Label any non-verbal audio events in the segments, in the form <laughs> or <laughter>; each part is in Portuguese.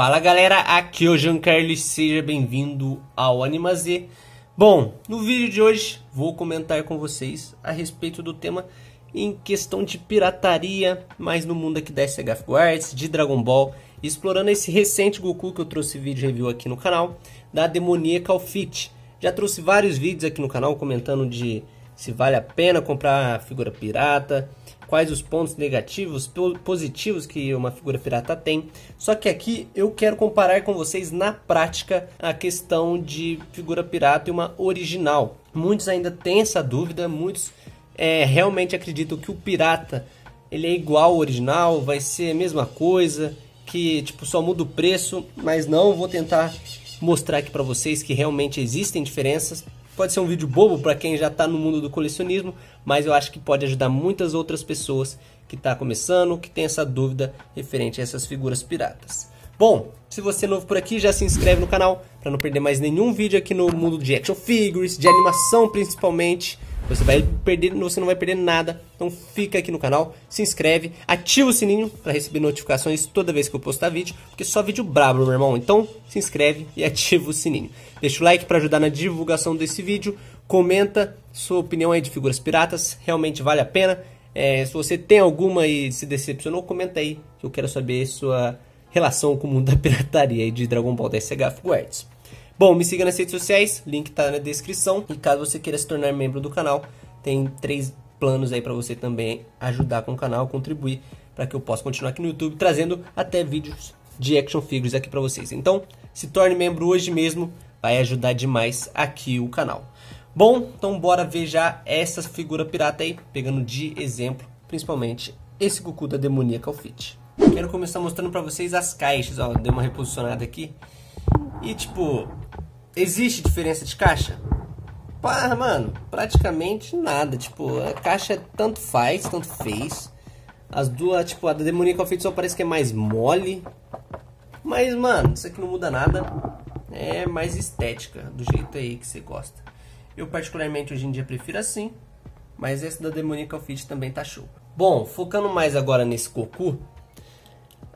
Fala galera, aqui é o Jean Carlos, seja bem-vindo ao Anima Z. Bom, no vídeo de hoje vou comentar com vocês a respeito do tema em questão de pirataria, mas no mundo aqui da SH Guards, de Dragon Ball, explorando esse recente Goku que eu trouxe vídeo review aqui no canal, da Demoniacal Fit. Já trouxe vários vídeos aqui no canal comentando de se vale a pena comprar figura pirata, quais os pontos negativos, positivos que uma figura pirata tem. Só que aqui eu quero comparar com vocês na prática a questão de figura pirata e uma original. Muitos ainda têm essa dúvida, muitos é, realmente acreditam que o pirata ele é igual ao original, vai ser a mesma coisa, que tipo só muda o preço, mas não vou tentar mostrar aqui para vocês que realmente existem diferenças Pode ser um vídeo bobo para quem já está no mundo do colecionismo, mas eu acho que pode ajudar muitas outras pessoas que está começando, que tem essa dúvida referente a essas figuras piratas. Bom, se você é novo por aqui, já se inscreve no canal para não perder mais nenhum vídeo aqui no mundo de action figures, de animação principalmente. Você vai perder, você não vai perder nada. Então fica aqui no canal, se inscreve, ativa o sininho para receber notificações toda vez que eu postar vídeo, porque só vídeo brabo, meu irmão. Então se inscreve e <laughs> ativa o sininho. Deixa o like para ajudar na divulgação desse vídeo. Comenta sua opinião aí de figuras piratas, realmente vale a pena. É, se você tem alguma e se decepcionou, comenta aí que eu quero saber sua relação com o mundo da pirataria e de Dragon Ball DSH Figuarts. Bom, me siga nas redes sociais, link tá na descrição. E caso você queira se tornar membro do canal, tem três planos aí para você também ajudar com o canal, contribuir para que eu possa continuar aqui no YouTube trazendo até vídeos de action figures aqui para vocês. Então, se torne membro hoje mesmo, vai ajudar demais aqui o canal. Bom, então bora ver já essa figura pirata aí, pegando de exemplo, principalmente esse Goku da Demoníaca Fit. Quero começar mostrando para vocês as caixas, ó, dei uma reposicionada aqui. E tipo, Existe diferença de caixa? Pá, mano, praticamente nada. Tipo, a caixa é tanto faz, tanto fez. As duas, tipo, a da Demonic Fit só parece que é mais mole. Mas, mano, isso aqui não muda nada. É mais estética, do jeito aí que você gosta. Eu, particularmente, hoje em dia prefiro assim. Mas essa da Demonic Fit também tá show. Bom, focando mais agora nesse Goku,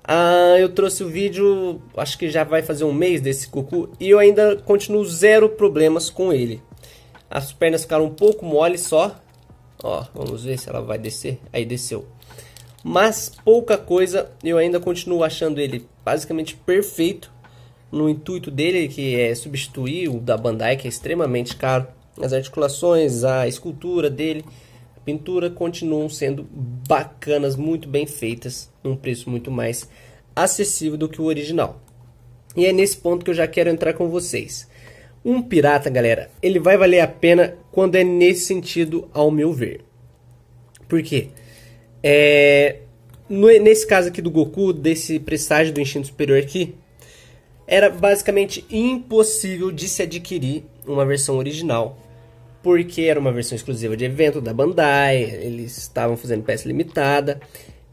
ah, eu trouxe o vídeo, acho que já vai fazer um mês desse cucu e eu ainda continuo zero problemas com ele. As pernas ficaram um pouco mole só. Ó, vamos ver se ela vai descer. Aí desceu. Mas pouca coisa, eu ainda continuo achando ele basicamente perfeito no intuito dele, que é substituir o da Bandai, que é extremamente caro. As articulações, a escultura dele, pintura continuam sendo bacanas, muito bem feitas, num preço muito mais acessível do que o original. E é nesse ponto que eu já quero entrar com vocês. Um pirata, galera, ele vai valer a pena quando é nesse sentido, ao meu ver. Por quê? É, no, nesse caso aqui do Goku, desse presságio do instinto superior aqui, era basicamente impossível de se adquirir uma versão original porque era uma versão exclusiva de evento da Bandai, eles estavam fazendo peça limitada,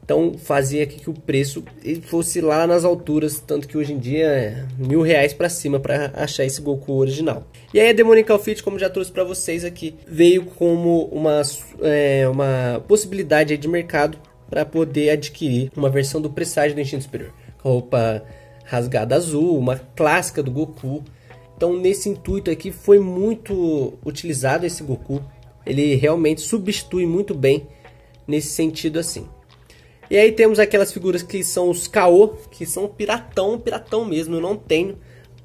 então fazia que o preço fosse lá nas alturas, tanto que hoje em dia é mil reais para cima para achar esse Goku original. E aí a Demonical Fit, como já trouxe para vocês aqui, veio como uma, é, uma possibilidade de mercado para poder adquirir uma versão do presságio do Instinto Superior, roupa rasgada azul, uma clássica do Goku, então, nesse intuito aqui, foi muito utilizado esse Goku. Ele realmente substitui muito bem nesse sentido assim. E aí temos aquelas figuras que são os Kao, que são piratão, piratão mesmo, eu não tenho.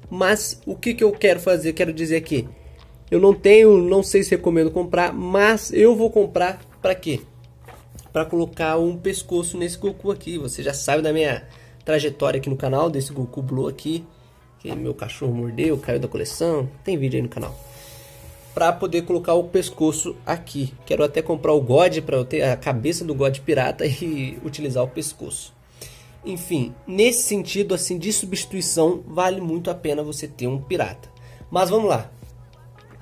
Mas o que, que eu quero fazer? Quero dizer aqui, eu não tenho, não sei se recomendo comprar, mas eu vou comprar para quê? Para colocar um pescoço nesse Goku aqui. Você já sabe da minha trajetória aqui no canal, desse Goku Blue aqui que meu cachorro mordeu, caiu da coleção, tem vídeo aí no canal. Pra poder colocar o pescoço aqui. Quero até comprar o God para eu ter a cabeça do God pirata <laughs> e utilizar o pescoço. Enfim, nesse sentido assim de substituição, vale muito a pena você ter um pirata. Mas vamos lá.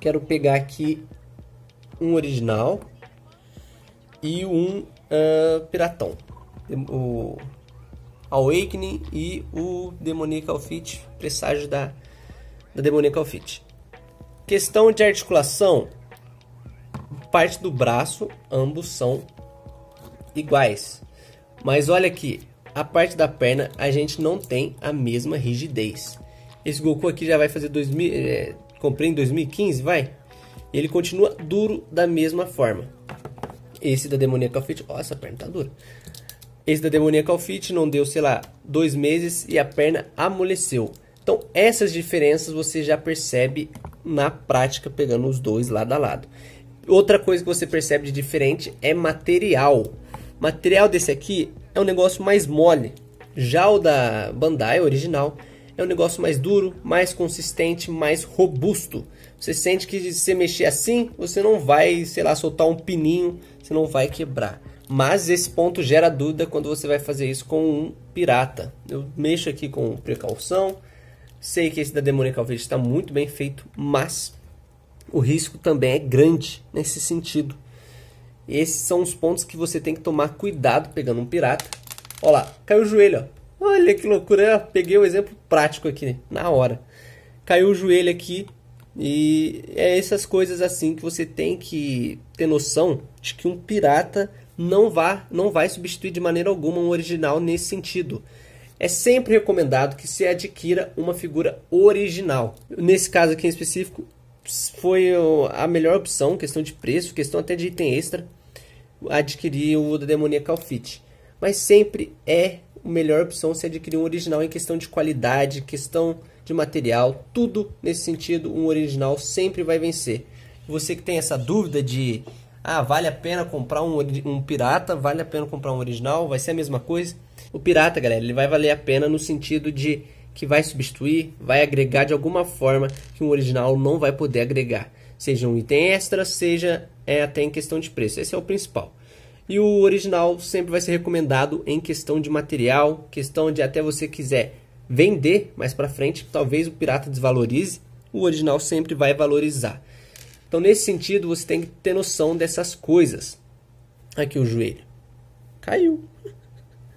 Quero pegar aqui um original e um uh, piratão. O Awakening e o Demonical Fit, presságio da, da Demonical Fit. Questão de articulação, parte do braço, ambos são iguais. Mas olha aqui, a parte da perna a gente não tem a mesma rigidez. Esse Goku aqui já vai fazer 2000, é, comprei em 2015, vai? Ele continua duro da mesma forma. Esse da Demoniacal Fit, ó, essa perna tá dura. Esse da Demoniacal Fit não deu, sei lá, dois meses e a perna amoleceu. Então, essas diferenças você já percebe na prática, pegando os dois lado a lado. Outra coisa que você percebe de diferente é material. Material desse aqui é um negócio mais mole. Já o da Bandai original é um negócio mais duro, mais consistente, mais robusto. Você sente que se você mexer assim, você não vai, sei lá, soltar um pininho, você não vai quebrar. Mas esse ponto gera dúvida quando você vai fazer isso com um pirata. Eu mexo aqui com precaução. Sei que esse da Demônica Alves está muito bem feito, mas o risco também é grande nesse sentido. Esses são os pontos que você tem que tomar cuidado pegando um pirata. Olha lá, caiu o joelho. Ó. Olha que loucura, eu peguei o um exemplo prático aqui, né, na hora. Caiu o joelho aqui, e é essas coisas assim que você tem que ter noção de que um pirata não, vá, não vai substituir de maneira alguma um original nesse sentido. É sempre recomendado que se adquira uma figura original. Nesse caso aqui em específico, foi a melhor opção, questão de preço, questão até de item extra, adquirir o da Demoniacal Fit. Mas sempre é a melhor opção se adquirir um original em questão de qualidade, questão de material, tudo nesse sentido, um original sempre vai vencer. Você que tem essa dúvida de ah, vale a pena comprar um, um pirata, vale a pena comprar um original, vai ser a mesma coisa. O pirata, galera, ele vai valer a pena no sentido de que vai substituir, vai agregar de alguma forma que um original não vai poder agregar. Seja um item extra, seja é, até em questão de preço. Esse é o principal. E o original sempre vai ser recomendado em questão de material, questão de até você quiser vender mais para frente, talvez o pirata desvalorize, o original sempre vai valorizar. Então, nesse sentido, você tem que ter noção dessas coisas. Aqui o joelho. Caiu.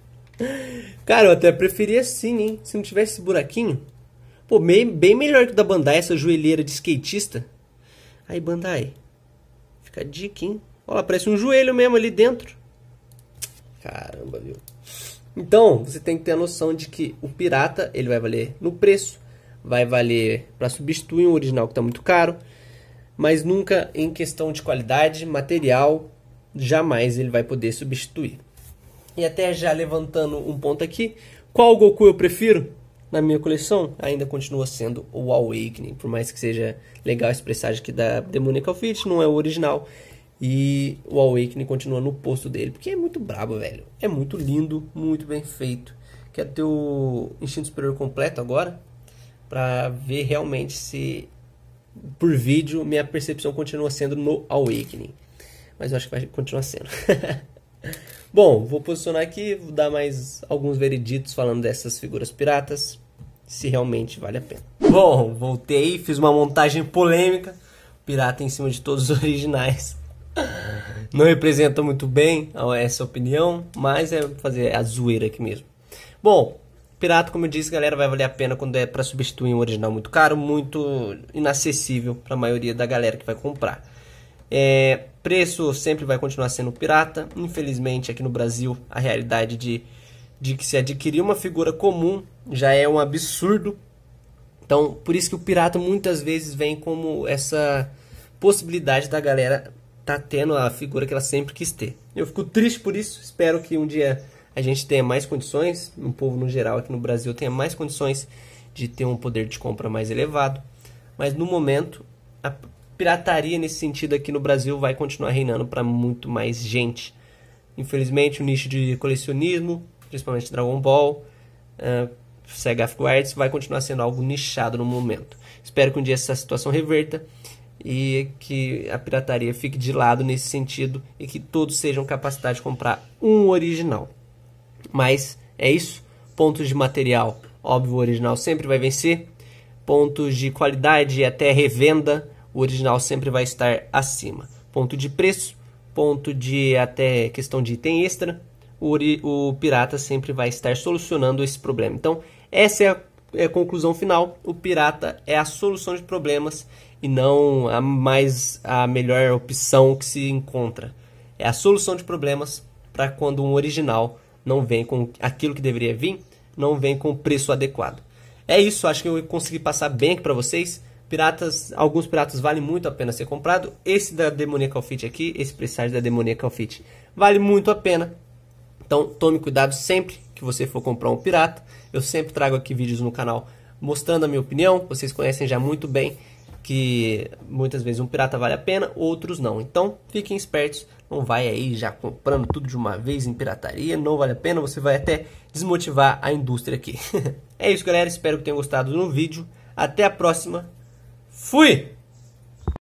<laughs> Cara, eu até preferia assim, hein? Se não tivesse esse buraquinho. Pô, bem, bem melhor que o da Bandai, essa joelheira de skatista. Aí, Bandai. Fica a dica, hein? Olha lá, parece um joelho mesmo ali dentro. Caramba, viu? Então, você tem que ter a noção de que o pirata, ele vai valer no preço. Vai valer para substituir um original que tá muito caro mas nunca em questão de qualidade, material, jamais ele vai poder substituir. E até já levantando um ponto aqui, qual Goku eu prefiro na minha coleção? Ainda continua sendo o Awakening, por mais que seja legal esse pressagem aqui da Demonical Fit, não é o original. E o Awakening continua no posto dele, porque é muito brabo, velho. É muito lindo, muito bem feito. Quer ter o instinto superior completo agora? Pra ver realmente se por vídeo, minha percepção continua sendo no Awakening. Mas eu acho que vai continuar sendo. <laughs> Bom, vou posicionar aqui, vou dar mais alguns vereditos falando dessas figuras piratas, se realmente vale a pena. Bom, voltei, fiz uma montagem polêmica, pirata em cima de todos os <laughs> originais. Não representa muito bem essa opinião, mas é fazer a zoeira aqui mesmo. Bom, Pirata, como eu disse, galera, vai valer a pena quando é para substituir um original muito caro, muito inacessível para a maioria da galera que vai comprar. É, preço sempre vai continuar sendo pirata. Infelizmente, aqui no Brasil, a realidade de, de que se adquirir uma figura comum já é um absurdo. Então, por isso que o pirata muitas vezes vem como essa possibilidade da galera tá tendo a figura que ela sempre quis ter. Eu fico triste por isso, espero que um dia a gente tenha mais condições, o povo no geral aqui no Brasil tenha mais condições de ter um poder de compra mais elevado. Mas no momento, a pirataria nesse sentido aqui no Brasil vai continuar reinando para muito mais gente. Infelizmente, o nicho de colecionismo, principalmente Dragon Ball, uh, Sega Afterwards, vai continuar sendo algo nichado no momento. Espero que um dia essa situação reverta e que a pirataria fique de lado nesse sentido e que todos sejam capacitados de comprar um original. Mas é isso. Pontos de material, óbvio, o original sempre vai vencer. Pontos de qualidade e até revenda, o original sempre vai estar acima. Ponto de preço, ponto de até questão de item extra, o, o pirata sempre vai estar solucionando esse problema. Então, essa é a, é a, conclusão final. O pirata é a solução de problemas e não a mais a melhor opção que se encontra. É a solução de problemas para quando um original não vem com aquilo que deveria vir, não vem com o preço adequado. É isso, acho que eu consegui passar bem aqui para vocês. Piratas, alguns piratas valem muito a pena ser comprado. Esse da Demonical Fit aqui, esse presságio da Demonical Fit, vale muito a pena. Então tome cuidado sempre que você for comprar um pirata. Eu sempre trago aqui vídeos no canal mostrando a minha opinião, vocês conhecem já muito bem que muitas vezes um pirata vale a pena, outros não. Então, fiquem espertos, não vai aí já comprando tudo de uma vez em pirataria, não vale a pena, você vai até desmotivar a indústria aqui. <laughs> é isso, galera, espero que tenham gostado do vídeo. Até a próxima. Fui!